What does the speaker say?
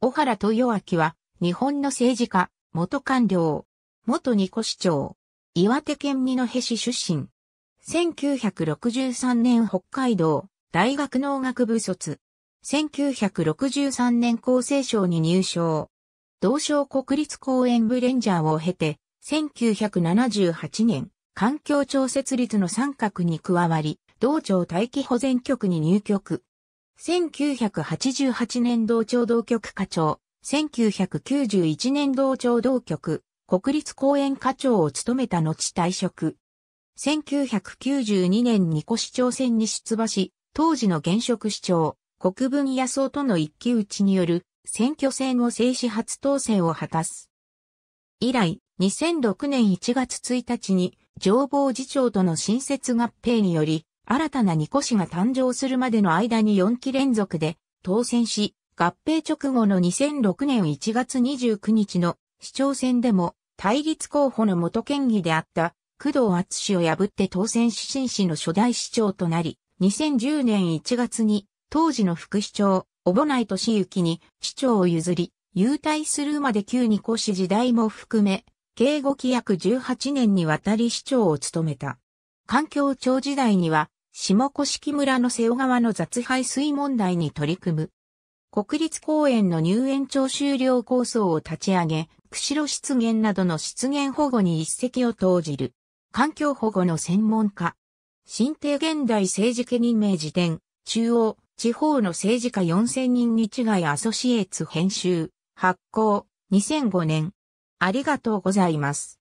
小原豊明は、日本の政治家、元官僚、元二子市長、岩手県二戸市出身。1963年北海道大学農学部卒。1963年厚生省に入省。同省国立公園ブレンジャーを経て、1978年、環境庁設立の三角に加わり、道庁大気保全局に入局。1988年同調同局課長、1991年同調同局、国立公園課長を務めた後退職。1992年に越市長選に出馬し、当時の現職市長、国分野総との一騎打ちによる選挙戦を制止初当選を果たす。以来、2006年1月1日に、情報次長との新設合併により、新たな二個氏が誕生するまでの間に4期連続で当選し、合併直後の2006年1月29日の市長選でも対立候補の元県議であった工藤厚氏を破って当選し新市の初代市長となり、2010年1月に当時の副市長、小保内俊幸に市長を譲り、優退するまで旧二個市時代も含め、計5期約18年にわたり市長を務めた。環境庁時代には下甑村の瀬尾川の雑排水問題に取り組む。国立公園の入園庁終了構想を立ち上げ、釧路湿原などの湿原保護に一石を投じる。環境保護の専門家。新帝現代政治家任命辞典、中央、地方の政治家4000人に違いアソシエーツ編集、発行、2005年。ありがとうございます。